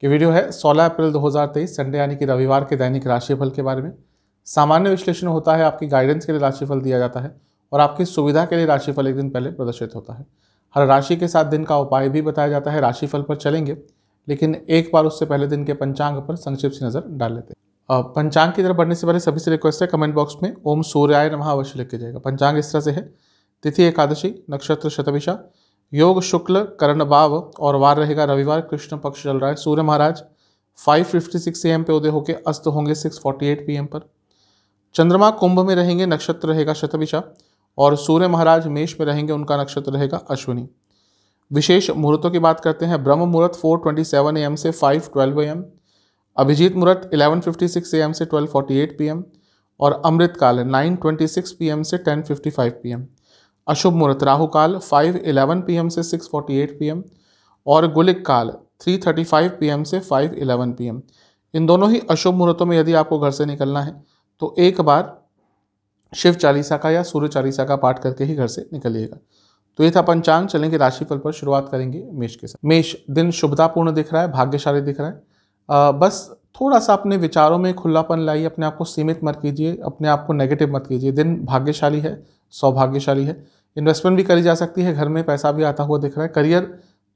कि वीडियो है 16 अप्रैल 2023 संडे यानी कि रविवार के दैनिक राशिफल के बारे में सामान्य विश्लेषण होता है आपकी गाइडेंस के लिए राशिफल दिया जाता है और आपकी सुविधा के लिए राशिफल एक दिन पहले प्रदर्शित होता है हर राशि के साथ दिन का उपाय भी बताया जाता है राशिफल पर चलेंगे लेकिन एक बार उससे पहले दिन के पंचांग पर संक्षिप्त सी नज़र डाल लेते हैं पंचांग की तरफ बढ़ने से पहले सभी से रिक्वेस्ट है कमेंट बॉक्स में ओम सूर्याय नमः अवश्य लिख के जाएगा पंचांग इस तरह से है तिथि एकादशी नक्षत्र शतभिषा योग शुक्ल करण भाव और वार रहेगा रविवार कृष्ण पक्ष चल रहा है सूर्य महाराज 5:56 एम पे उदय होकर अस्त होंगे 6:48 फोर्टी पर चंद्रमा कुंभ में रहेंगे नक्षत्र रहेगा शतभिषा और सूर्य महाराज मेष में रहेंगे उनका नक्षत्र रहेगा अश्विनी विशेष मुहूर्तों की बात करते हैं ब्रह्म मुहूर्त 4:27 एम से 5:12 एम अभिजीत मुहूर्त 11:56 एम से 12:48 एम और अमृत काल 9:26 एम से 10:55 एम अशुभ मुहूर्त राहु काल 5:11 एम से सिक्स फोर्टी और गुलिक काल 3:35 थर्टी से 5:11 इलेवन इन दोनों ही अशुभ मुहूर्तों में यदि आपको घर से निकलना है तो एक बार शिव चालीसा का या सूर्य चालीसा का पाठ करके ही घर से निकलिएगा तो ये था पंचांग चलेंगे राशिफल पर शुरुआत करेंगे मेष के साथ मेष दिन शुभतापूर्ण दिख रहा है भाग्यशाली दिख रहा है आ, बस थोड़ा सा अपने विचारों में खुलापन लाइए अपने आप को सीमित मत कीजिए अपने आप को नेगेटिव मत कीजिए दिन भाग्यशाली है सौभाग्यशाली है इन्वेस्टमेंट भी करी जा सकती है घर में पैसा भी आता हुआ दिख रहा है करियर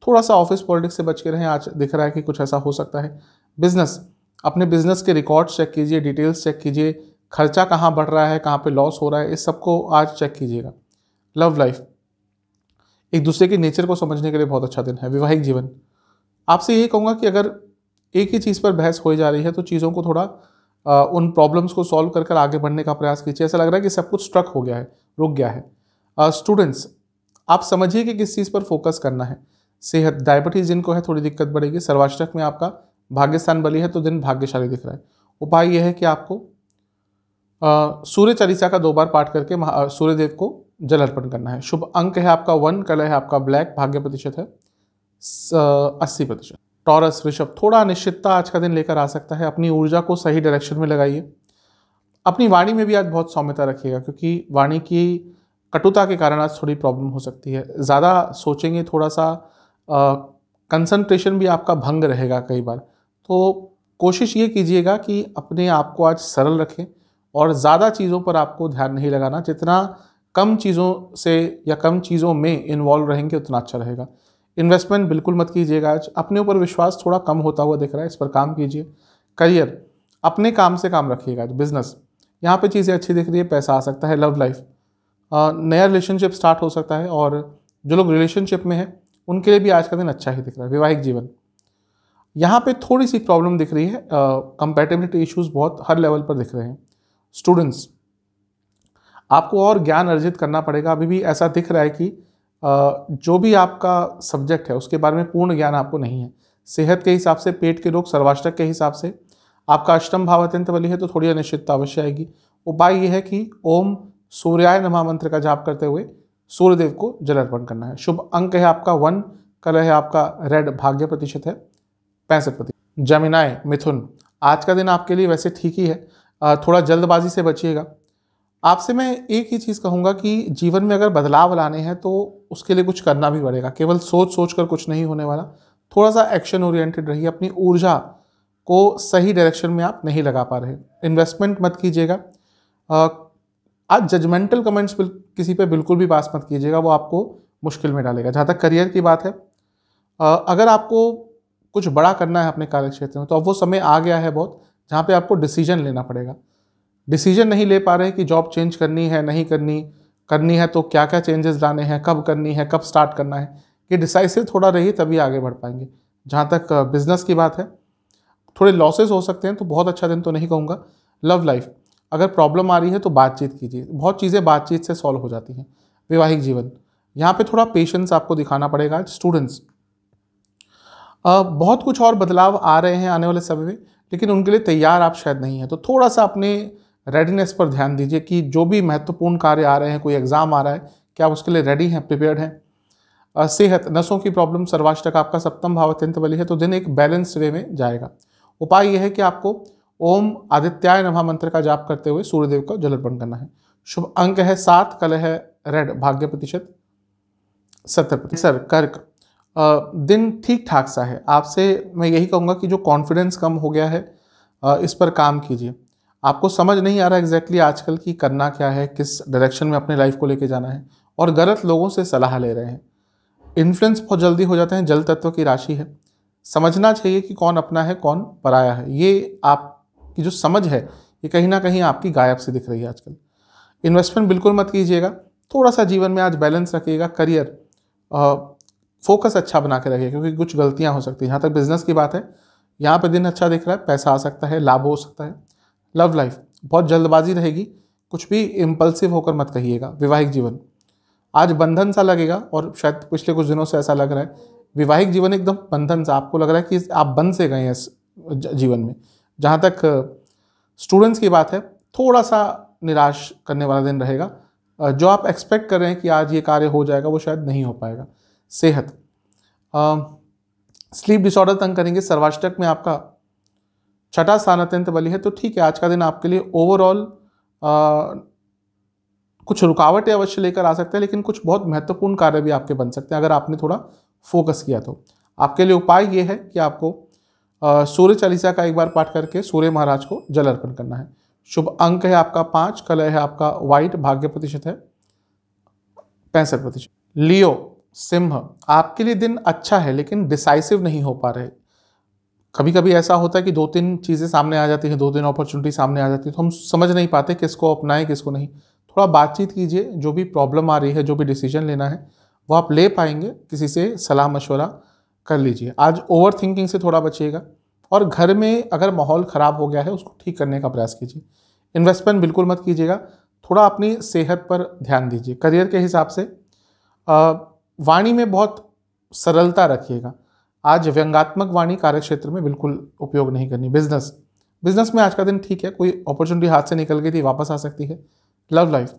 थोड़ा सा ऑफिस पॉलिटिक्स से बच के रहें आज दिख रहा है कि कुछ ऐसा हो सकता है बिजनेस अपने बिजनेस के रिकॉर्ड्स चेक कीजिए डिटेल्स चेक कीजिए खर्चा कहाँ बढ़ रहा है कहाँ पे लॉस हो रहा है इस सबको आज चेक कीजिएगा लव लाइफ एक दूसरे के नेचर को समझने के लिए बहुत अच्छा दिन है वैवाहिक जीवन आपसे यही कहूँगा कि अगर एक ही चीज़ पर बहस हो जा रही है तो चीज़ों को थोड़ा आ, उन प्रॉब्लम्स को सॉल्व कर कर आगे बढ़ने का प्रयास कीजिए ऐसा लग रहा है कि सब कुछ स्ट्रक हो गया है रुक गया है स्टूडेंट्स uh, आप समझिए कि किस चीज़ पर फोकस करना है सेहत डायबिटीज़ जिनको है थोड़ी दिक्कत बढ़ेगी सर्वाष्टक में आपका भाग्यस्थान बली है तो दिन भाग्यशाली दिख रहा है उपाय यह है कि आपको uh, सूर्य चरिचा का दो बार पाठ करके uh, सूर्यदेव को जल अर्पण करना है शुभ अंक है आपका वन कलर है आपका ब्लैक भाग्य प्रतिशत है अस्सी प्रतिशत टॉरस ऋषभ थोड़ा अनिश्चितता आज का दिन लेकर आ सकता है अपनी ऊर्जा को सही डायरेक्शन में लगाइए अपनी वाणी में भी आज बहुत सौम्यता रखिएगा क्योंकि वाणी की कटुता के कारण आज थोड़ी प्रॉब्लम हो सकती है ज़्यादा सोचेंगे थोड़ा सा कंसंट्रेशन भी आपका भंग रहेगा कई बार तो कोशिश ये कीजिएगा कि अपने आप को आज सरल रखें और ज़्यादा चीज़ों पर आपको ध्यान नहीं लगाना जितना कम चीज़ों से या कम चीज़ों में इन्वॉल्व रहेंगे उतना अच्छा रहेगा इन्वेस्टमेंट बिल्कुल मत कीजिएगा आज अपने ऊपर विश्वास थोड़ा कम होता हुआ दिख रहा है इस पर काम कीजिए करियर अपने काम से काम रखिएगा आज बिजनेस यहाँ पे चीज़ें अच्छी दिख रही है पैसा आ सकता है लव लाइफ नया रिलेशनशिप स्टार्ट हो सकता है और जो लोग रिलेशनशिप में हैं उनके लिए भी आज का दिन अच्छा ही दिख रहा है वैवाहिक जीवन यहाँ पे थोड़ी सी प्रॉब्लम दिख रही है कंपेटेबिलिटी इश्यूज बहुत हर लेवल पर दिख रहे हैं स्टूडेंट्स आपको और ज्ञान अर्जित करना पड़ेगा अभी भी ऐसा दिख रहा है कि uh, जो भी आपका सब्जेक्ट है उसके बारे में पूर्ण ज्ञान आपको नहीं है सेहत के हिसाब से पेट के रोग सर्वाष्टक के हिसाब से आपका अष्टम भाव अत्यंत बली है तो थोड़ी अनिश्चितता अवश्य आएगी उपाय यह है कि ओम सूर्याय नमा मंत्र का जाप करते हुए सूर्यदेव को जल अर्पण करना है शुभ अंक है आपका वन कलर है आपका रेड भाग्य प्रतिशत है पैंसठ प्रतिशत जमिनाय मिथुन आज का दिन आपके लिए वैसे ठीक ही है थोड़ा जल्दबाजी से बचिएगा आपसे मैं एक ही चीज़ कहूँगा कि जीवन में अगर बदलाव लाने हैं तो उसके लिए कुछ करना भी पड़ेगा केवल सोच सोच कर कुछ नहीं होने वाला थोड़ा सा एक्शन ओरिएंटेड रहिए अपनी ऊर्जा को सही डायरेक्शन में आप नहीं लगा पा रहे इन्वेस्टमेंट मत कीजिएगा आज जजमेंटल कमेंट्स किसी पे बिल्कुल भी पास मत कीजिएगा वो आपको मुश्किल में डालेगा जहाँ तक करियर की बात है अगर आपको कुछ बड़ा करना है अपने कार्यक्षेत्र में तो अब वो समय आ गया है बहुत जहाँ पे आपको डिसीजन लेना पड़ेगा डिसीजन नहीं ले पा रहे कि जॉब चेंज करनी है नहीं करनी करनी है तो क्या क्या चेंजेस लाने हैं कब करनी है कब स्टार्ट करना है ये डिसाइसिव थोड़ा रहिए तभी आगे बढ़ पाएंगे जहाँ तक बिजनेस की बात है थोड़े लॉसेस हो सकते हैं तो बहुत अच्छा दिन तो नहीं कहूँगा लव लाइफ अगर प्रॉब्लम आ रही है तो बातचीत कीजिए बहुत चीज़ें बातचीत से सॉल्व हो जाती हैं वैवाहिक जीवन यहाँ पे थोड़ा पेशेंस आपको दिखाना पड़ेगा स्टूडेंट्स बहुत कुछ और बदलाव आ रहे हैं आने वाले समय में लेकिन उनके लिए तैयार आप शायद नहीं हैं तो थोड़ा सा अपने रेडीनेस पर ध्यान दीजिए कि जो भी महत्वपूर्ण कार्य आ रहे हैं कोई एग्ज़ाम आ रहा है क्या आप उसके लिए रेडी हैं प्रिपेयर्ड हैं सेहत नसों की प्रॉब्लम सर्वाष्टक आपका सप्तम भाव अत्यंत बली है तो दिन एक बैलेंस वे में जाएगा उपाय यह है कि आपको ओम आदित्याय नमः मंत्र का जाप करते हुए सूर्यदेव का जल अर्पण करना है शुभ अंक है सात कल है रेड भाग्य प्रतिशत सत्तर प्रतिशत सर कर्क दिन ठीक ठाक सा है आपसे मैं यही कहूँगा कि जो कॉन्फिडेंस कम हो गया है इस पर काम कीजिए आपको समझ नहीं आ रहा एग्जैक्टली आजकल कि करना क्या है किस डायरेक्शन में अपने लाइफ को लेके जाना है और गलत लोगों से सलाह ले रहे हैं इन्फ्लुएंस बहुत जल्दी हो जाते हैं जल तत्व की राशि है समझना चाहिए कि कौन अपना है कौन पराया है ये आप की जो समझ है ये कहीं ना कहीं आपकी गायब से दिख रही है आजकल इन्वेस्टमेंट बिल्कुल मत कीजिएगा थोड़ा सा जीवन में आज बैलेंस रखिएगा करियर फोकस अच्छा बना के रखिए क्योंकि कुछ गलतियाँ हो सकती हैं जहाँ तक बिजनेस की बात है यहाँ पर दिन अच्छा दिख रहा है पैसा आ सकता है लाभ हो सकता है लव लाइफ बहुत जल्दबाजी रहेगी कुछ भी इम्पल्सिव होकर मत कहिएगा वैवाहिक जीवन आज बंधन सा लगेगा और शायद पिछले कुछ दिनों से ऐसा लग रहा है वैवाहिक जीवन एकदम बंधन सा आपको लग रहा है कि आप बंध से गए हैं इस जीवन में जहाँ तक स्टूडेंट्स की बात है थोड़ा सा निराश करने वाला दिन रहेगा जो आप एक्सपेक्ट कर रहे हैं कि आज ये कार्य हो जाएगा वो शायद नहीं हो पाएगा सेहत स्लीप डिसऑर्डर तंग करेंगे सर्वाष्टक में आपका छठा स्थान अत्यंत बली है तो ठीक है आज का दिन आपके लिए ओवरऑल कुछ रुकावटें अवश्य लेकर आ सकते हैं लेकिन कुछ बहुत महत्वपूर्ण कार्य भी आपके बन सकते हैं अगर आपने थोड़ा फोकस किया तो आपके लिए उपाय ये है कि आपको सूर्य चालीसा का एक बार पाठ करके सूर्य महाराज को जल अर्पण करना है शुभ अंक है आपका पाँच कलर है आपका व्हाइट भाग्य प्रतिशत है पैंसठ प्रतिशत लियो सिंह आपके लिए दिन अच्छा है लेकिन डिसाइसिव नहीं हो पा रहे कभी कभी ऐसा होता है कि दो तीन चीज़ें सामने आ जाती हैं दो तीन अपॉर्चुनिटी सामने आ जाती है तो हम समझ नहीं पाते किसको अपनाएं किसको नहीं थोड़ा बातचीत कीजिए जो भी प्रॉब्लम आ रही है जो भी डिसीजन लेना है वो आप ले पाएंगे किसी से सलाह मशवरा कर लीजिए आज ओवर थिंकिंग से थोड़ा बचिएगा और घर में अगर माहौल ख़राब हो गया है उसको ठीक करने का प्रयास कीजिए इन्वेस्टमेंट बिल्कुल मत कीजिएगा थोड़ा अपनी सेहत पर ध्यान दीजिए करियर के हिसाब से वाणी में बहुत सरलता रखिएगा आज व्यंगात्मक वाणी कार्यक्षेत्र में बिल्कुल उपयोग नहीं करनी बिजनेस बिजनेस में आज का दिन ठीक है कोई अपॉर्चुनिटी हाथ से निकल गई थी वापस आ सकती है लव लाइफ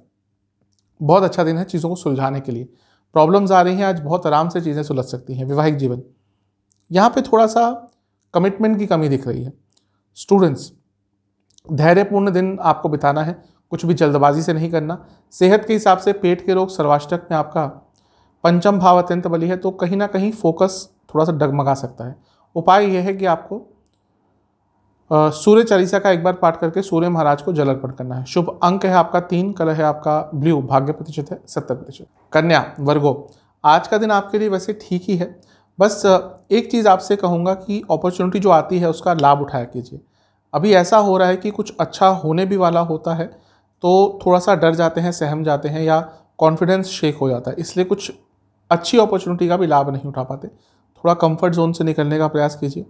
बहुत अच्छा दिन है चीज़ों को सुलझाने के लिए प्रॉब्लम्स आ रही हैं आज बहुत आराम से चीज़ें सुलझ सकती हैं वैवाहिक जीवन यहाँ पे थोड़ा सा कमिटमेंट की कमी दिख रही है स्टूडेंट्स धैर्यपूर्ण दिन आपको बिताना है कुछ भी जल्दबाजी से नहीं करना सेहत के हिसाब से पेट के रोग सर्वाष्टक में आपका पंचम भाव अत्यंत बली है तो कहीं ना कहीं फोकस थोड़ा सा डगमगा सकता है उपाय यह है कि आपको सूर्य चालीसा का एक बार पाठ करके सूर्य महाराज को जल अर्पण करना है शुभ अंक है आपका तीन कलर है आपका ब्लू भाग्य प्रतिशत है सत्तर प्रतिशत कन्या वर्गो आज का दिन आपके लिए वैसे ठीक ही है बस एक चीज़ आपसे कहूँगा कि अपॉर्चुनिटी जो आती है उसका लाभ उठाया कीजिए अभी ऐसा हो रहा है कि कुछ अच्छा होने भी वाला होता है तो थोड़ा सा डर जाते हैं सहम जाते हैं या कॉन्फिडेंस शेक हो जाता है इसलिए कुछ अच्छी अपॉर्चुनिटी का भी लाभ नहीं उठा पाते थोड़ा कंफर्ट जोन से निकलने का प्रयास कीजिए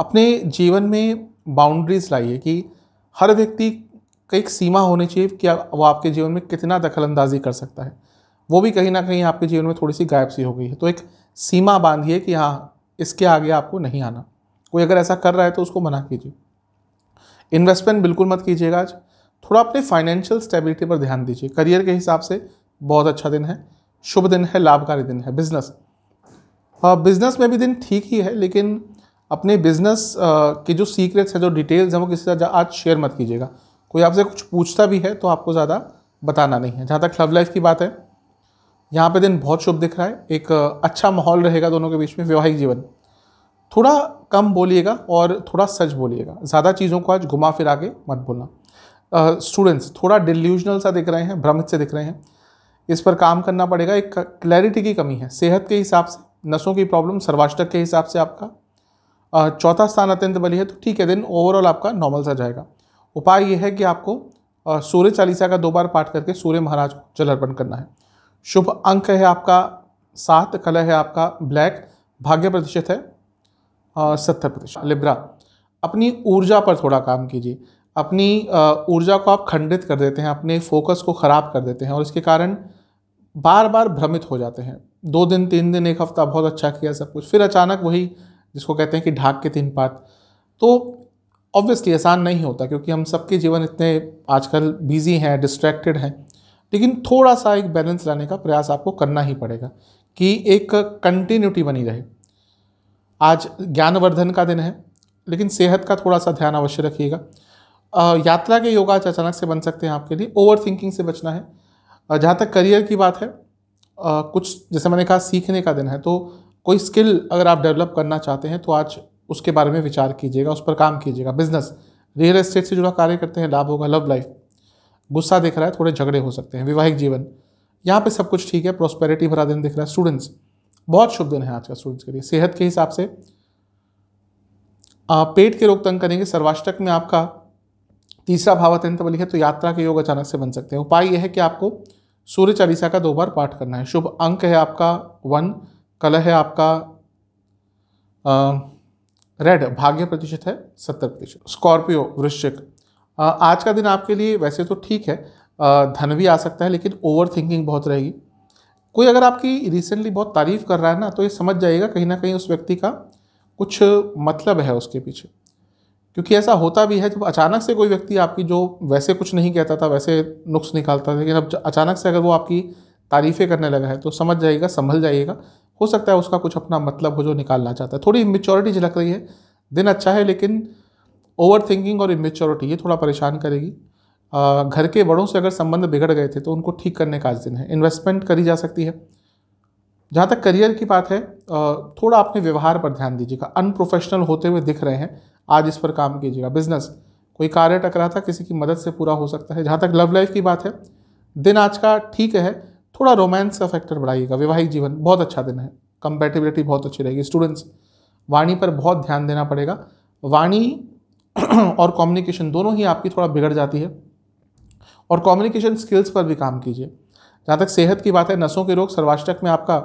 अपने जीवन में बाउंड्रीज लाइए कि हर व्यक्ति का एक सीमा होनी चाहिए कि वो आपके जीवन में कितना दखलंदाजी कर सकता है वो भी कहीं ना कहीं आपके जीवन में थोड़ी सी गायब सी हो गई है तो एक सीमा बांधिए कि हाँ इसके आगे आपको नहीं आना कोई अगर ऐसा कर रहा है तो उसको मना कीजिए इन्वेस्टमेंट बिल्कुल मत कीजिएगा आज थोड़ा अपने फाइनेंशियल स्टेबिलिटी पर ध्यान दीजिए करियर के हिसाब से बहुत अच्छा दिन है शुभ दिन है लाभकारी दिन है बिजनेस हाँ, बिजनेस में भी दिन ठीक ही है लेकिन अपने बिजनेस के जो सीक्रेट्स हैं जो डिटेल्स हैं वो किसी साथ आज शेयर मत कीजिएगा कोई आपसे कुछ पूछता भी है तो आपको ज़्यादा बताना नहीं है जहाँ तक लव लाइफ की बात है यहाँ पे दिन बहुत शुभ दिख रहा है एक अच्छा माहौल रहेगा दोनों के बीच में वैवाहिक जीवन थोड़ा कम बोलिएगा और थोड़ा सच बोलिएगा ज़्यादा चीज़ों को आज घुमा फिरा के मत बोलना स्टूडेंट्स uh, थोड़ा डिल्यूजनल सा दिख रहे हैं भ्रमित से दिख रहे हैं इस पर काम करना पड़ेगा एक क्लैरिटी की कमी है सेहत के हिसाब से नसों की प्रॉब्लम सर्वाष्टक के हिसाब से आपका चौथा स्थान अत्यंत बली है तो ठीक है दिन ओवरऑल आपका नॉर्मल सा जाएगा उपाय यह है कि आपको सूर्य चालीसा का दो बार पाठ करके सूर्य महाराज को जल अर्पण करना है शुभ अंक है आपका सात कलर है आपका ब्लैक भाग्य प्रतिशत है सत्तर प्रतिशत लिब्रा अपनी ऊर्जा पर थोड़ा काम कीजिए अपनी ऊर्जा को आप खंडित कर देते हैं अपने फोकस को ख़राब कर देते हैं और इसके कारण बार बार भ्रमित हो जाते हैं दो दिन तीन दिन एक हफ्ता बहुत अच्छा किया सब कुछ फिर अचानक वही जिसको कहते हैं कि ढाक के तीन पात तो ऑब्वियसली आसान नहीं होता क्योंकि हम सबके जीवन इतने आजकल बिजी हैं डिस्ट्रैक्टेड हैं लेकिन थोड़ा सा एक बैलेंस लाने का प्रयास आपको करना ही पड़ेगा कि एक कंटिन्यूटी बनी रहे आज ज्ञानवर्धन का दिन है लेकिन सेहत का थोड़ा सा ध्यान अवश्य रखिएगा यात्रा के योग आज अचानक से बन सकते हैं आपके लिए ओवर थिंकिंग से बचना है जहाँ तक करियर की बात है आ, कुछ जैसे मैंने कहा सीखने का दिन है तो कोई स्किल अगर आप डेवलप करना चाहते हैं तो आज उसके बारे में विचार कीजिएगा उस पर काम कीजिएगा बिजनेस रियल एस्टेट से जुड़ा कार्य करते हैं लाभ होगा लव लाइफ गुस्सा दिख रहा है थोड़े झगड़े हो सकते हैं वैवाहिक जीवन यहाँ पे सब कुछ ठीक है प्रोस्पेरिटी भरा दिन दिख रहा है स्टूडेंट्स बहुत शुभ दिन है आज का स्टूडेंट्स के लिए सेहत के हिसाब से आ, पेट के रोग तंग करेंगे सर्वाष्टक में आपका तीसरा भाव अत्यंत बलि है तो यात्रा के योग अचानक से बन सकते हैं उपाय यह है कि आपको सूर्य चालीसा का दो बार पाठ करना है शुभ अंक है आपका वन कलह है आपका आ, रेड भाग्य प्रतिशत है सत्तर प्रतिशत स्कॉर्पियो वृश्चिक आज का दिन आपके लिए वैसे तो ठीक है धन भी आ सकता है लेकिन ओवर थिंकिंग बहुत रहेगी कोई अगर आपकी रिसेंटली बहुत तारीफ़ कर रहा है ना तो ये समझ जाएगा कहीं ना कहीं उस व्यक्ति का कुछ मतलब है उसके पीछे क्योंकि ऐसा होता भी है जब अचानक से कोई व्यक्ति आपकी जो वैसे कुछ नहीं कहता था वैसे नुक्स निकालता था लेकिन अब अचानक से अगर वो आपकी तारीफ़ें करने लगा है तो समझ जाइएगा संभल जाइएगा हो सकता है उसका कुछ अपना मतलब हो जो निकालना चाहता है थोड़ी मेच्योरिटी झलक रही है दिन अच्छा है लेकिन ओवर थिंकिंग और इमेच्योरिटी ये थोड़ा परेशान करेगी आ, घर के बड़ों से अगर संबंध बिगड़ गए थे तो उनको ठीक करने का आज दिन है इन्वेस्टमेंट करी जा सकती है जहाँ तक करियर की बात है थोड़ा अपने व्यवहार पर ध्यान दीजिएगा अनप्रोफेशनल होते हुए दिख रहे हैं आज इस पर काम कीजिएगा बिजनेस कोई कार्य टकरा था किसी की मदद से पूरा हो सकता है जहाँ तक लव लाइफ की बात है दिन आज का ठीक है थोड़ा रोमांस का फैक्टर बढ़ाइएगा वैवाहिक जीवन बहुत अच्छा दिन है कंपेटिबिलिटी बहुत अच्छी रहेगी स्टूडेंट्स वाणी पर बहुत ध्यान देना पड़ेगा वाणी और कम्युनिकेशन दोनों ही आपकी थोड़ा बिगड़ जाती है और कम्युनिकेशन स्किल्स पर भी काम कीजिए जहाँ तक सेहत की बात है नसों के रोग सर्वाष्टक में आपका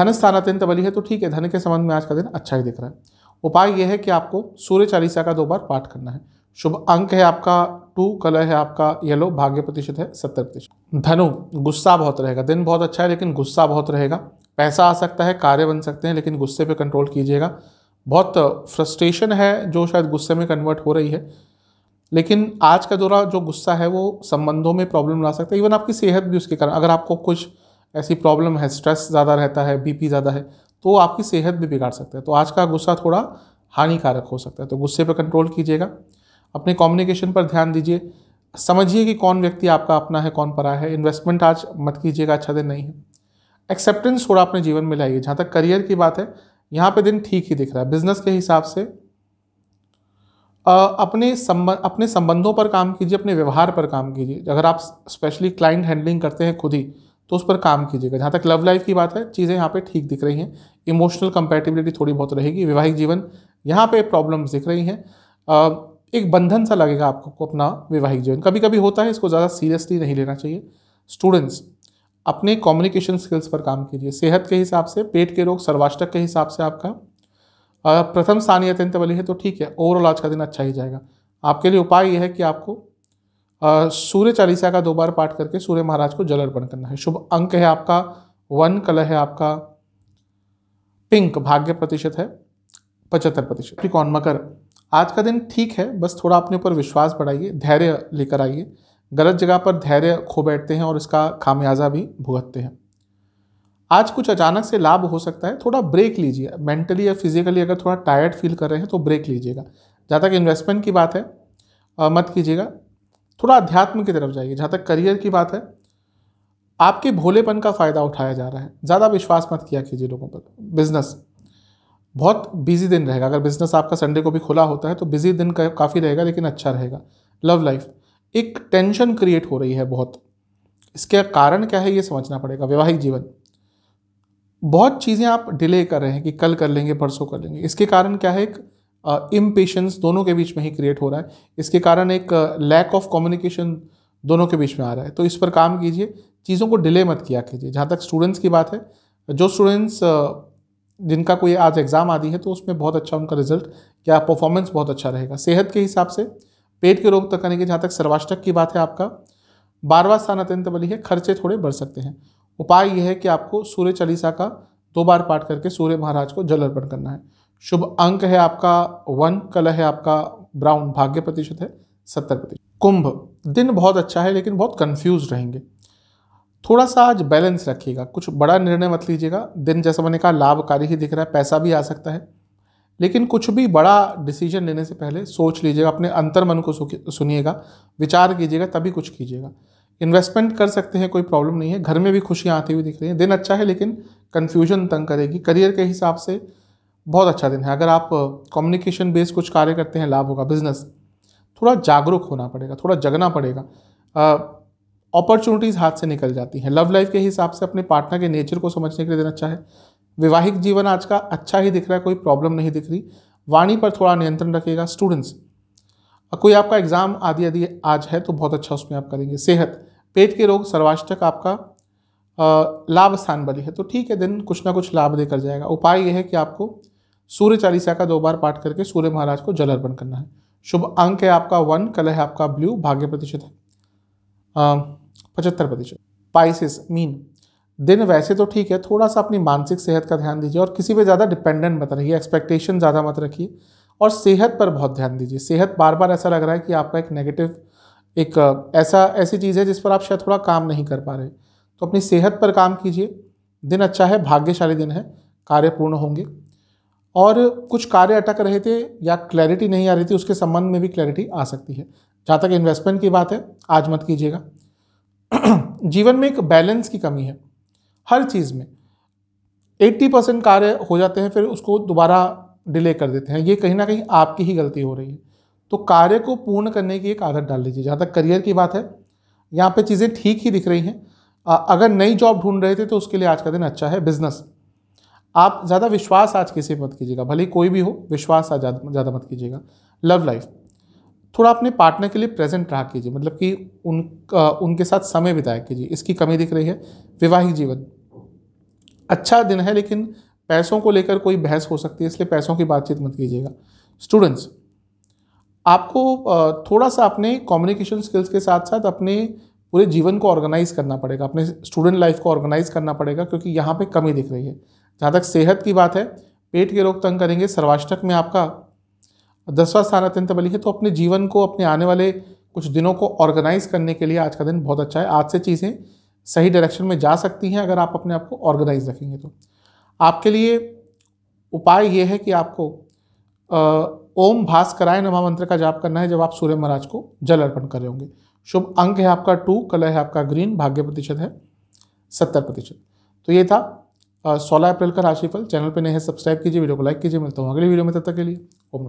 धन स्थान अत्यंत बली है तो ठीक है धन के संबंध में आज का दिन अच्छा ही दिख रहा है उपाय यह है कि आपको सूर्य चालीसा का दो बार पाठ करना है शुभ अंक है आपका टू कलर है आपका येलो भाग्य प्रतिशत है सत्तर प्रतिशत धनु गुस्सा बहुत रहेगा दिन बहुत अच्छा है लेकिन गुस्सा बहुत रहेगा पैसा आ सकता है कार्य बन सकते हैं लेकिन गुस्से पे कंट्रोल कीजिएगा बहुत फ्रस्ट्रेशन है जो शायद गुस्से में कन्वर्ट हो रही है लेकिन आज का दौरा जो गुस्सा है वो संबंधों में प्रॉब्लम ला सकता है इवन आपकी सेहत भी उसके कारण अगर आपको कुछ ऐसी प्रॉब्लम है स्ट्रेस ज़्यादा रहता है बीपी ज़्यादा है तो आपकी सेहत भी बिगाड़ सकता है तो आज का गुस्सा थोड़ा हानिकारक हो सकता है तो गुस्से पर कंट्रोल कीजिएगा अपने कम्युनिकेशन पर ध्यान दीजिए समझिए कि कौन व्यक्ति आपका अपना है कौन परा है इन्वेस्टमेंट आज मत कीजिएगा अच्छा दिन नहीं है एक्सेप्टेंस थोड़ा अपने जीवन में लाइए जहाँ तक करियर की बात है यहाँ पे दिन ठीक ही दिख रहा है बिजनेस के हिसाब से अपने संबंध अपने संबंधों पर काम कीजिए अपने व्यवहार पर काम कीजिए अगर आप स्पेशली क्लाइंट हैंडलिंग करते हैं खुद ही तो उस पर काम कीजिएगा जहाँ तक लव लाइफ की बात है चीज़ें यहाँ पे ठीक दिख रही हैं इमोशनल कंपेटिबिलिटी थोड़ी बहुत रहेगी वैवाहिक जीवन यहाँ पे प्रॉब्लम्स दिख रही हैं एक बंधन सा लगेगा आपको अपना वैवाहिक जीवन कभी कभी होता है इसको ज़्यादा सीरियसली नहीं लेना चाहिए स्टूडेंट्स अपने कम्युनिकेशन स्किल्स पर काम कीजिए सेहत के हिसाब से पेट के रोग सर्वाष्टक के हिसाब से आपका प्रथम स्थानीय अत्यंत बली है तो ठीक है ओवरऑल आज का दिन अच्छा ही जाएगा आपके लिए उपाय यह है कि आपको सूर्य चालीसा का दो बार पाठ करके सूर्य महाराज को जल अर्पण करना है शुभ अंक है आपका वन कलर है आपका पिंक भाग्य प्रतिशत है पचहत्तर प्रतिशत ठीक मकर आज का दिन ठीक है बस थोड़ा अपने ऊपर विश्वास बढ़ाइए धैर्य लेकर आइए गलत जगह पर धैर्य खो बैठते हैं और इसका खामियाजा भी भुगतते हैं आज कुछ अचानक से लाभ हो सकता है थोड़ा ब्रेक लीजिए मेंटली या फिजिकली अगर थोड़ा टायर्ड फील कर रहे हैं तो ब्रेक लीजिएगा जहाँ तक इन्वेस्टमेंट की बात है आ, मत कीजिएगा थोड़ा अध्यात्म की तरफ जाइए जहाँ तक करियर की बात है आपके भोलेपन का फ़ायदा उठाया जा रहा है ज़्यादा विश्वास मत किया कीजिए लोगों पर बिज़नेस बहुत बिजी दिन रहेगा अगर बिज़नेस आपका संडे को भी खुला होता है तो बिजी दिन काफ़ी रहेगा लेकिन अच्छा रहेगा लव लाइफ एक टेंशन क्रिएट हो रही है बहुत इसके कारण क्या है ये समझना पड़ेगा वैवाहिक जीवन बहुत चीज़ें आप डिले कर रहे हैं कि कल कर लेंगे परसों कर लेंगे इसके कारण क्या है एक इम्पेशंस दोनों के बीच में ही क्रिएट हो रहा है इसके कारण एक लैक ऑफ कम्युनिकेशन दोनों के बीच में आ रहा है तो इस पर काम कीजिए चीज़ों को डिले मत किया कीजिए जहाँ तक स्टूडेंट्स की बात है जो स्टूडेंट्स जिनका कोई आज एग्ज़ाम आदि है तो उसमें बहुत अच्छा उनका रिजल्ट या परफॉर्मेंस बहुत अच्छा रहेगा सेहत के हिसाब से पेट के रोग तक आने के जहाँ तक सर्वाष्टक की बात है आपका बारवा स्थान अत्यंत बलि है खर्चे थोड़े बढ़ सकते हैं उपाय यह है कि आपको सूर्य चालीसा का दो बार पाठ करके सूर्य महाराज को जल अर्पण करना है शुभ अंक है आपका वन कलर है आपका ब्राउन भाग्य प्रतिशत है सत्तर प्रतिशत कुंभ दिन बहुत अच्छा है लेकिन बहुत कंफ्यूज रहेंगे थोड़ा सा आज बैलेंस रखिएगा कुछ बड़ा निर्णय मत लीजिएगा दिन जैसा मैंने कहा लाभकारी ही दिख रहा है पैसा भी आ सकता है लेकिन कुछ भी बड़ा डिसीजन लेने से पहले सोच लीजिएगा अपने अंतर मन को सुनिएगा विचार कीजिएगा तभी कुछ कीजिएगा इन्वेस्टमेंट कर सकते हैं कोई प्रॉब्लम नहीं है घर में भी खुशियाँ आती हुई दिख रही हैं दिन अच्छा है लेकिन कन्फ्यूजन तंग करेगी करियर के हिसाब से बहुत अच्छा दिन है अगर आप कम्युनिकेशन बेस कुछ कार्य करते हैं लाभ होगा बिजनेस थोड़ा जागरूक होना पड़ेगा थोड़ा जगना पड़ेगा अपॉर्चुनिटीज़ हाथ से निकल जाती हैं लव लाइफ के हिसाब से अपने पार्टनर के नेचर को समझने के लिए दिन अच्छा है वैवाहिक जीवन आज का अच्छा ही दिख रहा है कोई प्रॉब्लम नहीं दिख रही वाणी पर थोड़ा नियंत्रण रखेगा स्टूडेंट्स कोई आपका एग्ज़ाम आदि आदि आज है तो बहुत अच्छा उसमें आप करेंगे सेहत पेट के रोग सर्वाष्टक आपका लाभ स्थान बली है तो ठीक है दिन कुछ ना कुछ लाभ देकर जाएगा उपाय यह है कि आपको सूर्य चालीसा का दो बार पाठ करके सूर्य महाराज को जल अर्पण करना है शुभ अंक है आपका वन कलर है आपका ब्लू भाग्य प्रतिशत है पचहत्तर प्रतिशत पाइसिस मीन दिन वैसे तो ठीक है थोड़ा सा अपनी मानसिक सेहत का ध्यान दीजिए और किसी पे ज़्यादा डिपेंडेंट मत रहिए एक्सपेक्टेशन ज़्यादा मत रखिए और सेहत पर बहुत ध्यान दीजिए सेहत बार बार ऐसा लग रहा है कि आपका एक नेगेटिव एक ऐसा ऐसी चीज़ है जिस पर आप शायद थोड़ा काम नहीं कर पा रहे तो अपनी सेहत पर काम कीजिए दिन अच्छा है भाग्यशाली दिन है कार्य पूर्ण होंगे और कुछ कार्य अटक रहे थे या क्लैरिटी नहीं आ रही थी उसके संबंध में भी क्लैरिटी आ सकती है जहाँ तक इन्वेस्टमेंट की बात है आज मत कीजिएगा जीवन में एक बैलेंस की कमी है हर चीज़ में 80 परसेंट कार्य हो जाते हैं फिर उसको दोबारा डिले कर देते हैं ये कहीं ना कहीं आपकी ही गलती हो रही है तो कार्य को पूर्ण करने की एक आदत डाल लीजिए जहाँ तक करियर की बात है यहाँ पे चीज़ें ठीक ही दिख रही हैं अगर नई जॉब ढूंढ रहे थे तो उसके लिए आज का दिन अच्छा है बिजनेस आप ज़्यादा विश्वास आज किसी मत कीजिएगा भले कोई भी हो विश्वास आज ज़्यादा मत कीजिएगा लव लाइफ थोड़ा अपने पार्टनर के लिए प्रेजेंट रहा कीजिए मतलब कि उन उनके साथ समय बिताया कीजिए इसकी कमी दिख रही है वैवाहिक जीवन अच्छा दिन है लेकिन पैसों को लेकर कोई बहस हो सकती है इसलिए पैसों की बातचीत मत कीजिएगा स्टूडेंट्स आपको थोड़ा सा अपने कम्युनिकेशन स्किल्स के साथ साथ अपने पूरे जीवन को ऑर्गेनाइज करना पड़ेगा अपने स्टूडेंट लाइफ को ऑर्गेनाइज करना पड़ेगा क्योंकि यहाँ पे कमी दिख रही है जहाँ तक सेहत की बात है पेट के रोग तंग करेंगे सर्वाष्टक में आपका दसवां स्थान अत्यंत बली है तो अपने जीवन को अपने आने वाले कुछ दिनों को ऑर्गेनाइज करने के लिए आज का दिन बहुत अच्छा है आज से चीज़ें सही डायरेक्शन में जा सकती हैं अगर आप अपने आप को ऑर्गेनाइज रखेंगे तो आपके लिए उपाय ये है कि आपको आ, ओम भास्कराय नमा मंत्र का जाप करना है जब आप सूर्य महाराज को जल अर्पण कर रहे होंगे शुभ अंक है आपका टू कलर है आपका ग्रीन भाग्य प्रतिशत है सत्तर प्रतिशत तो ये था सोलह अप्रैल का राशिफल चैनल पर नए हैं सब्सक्राइब कीजिए वीडियो को लाइक कीजिए मिलता हूँ अगले वीडियो में तब तक के लिए ओम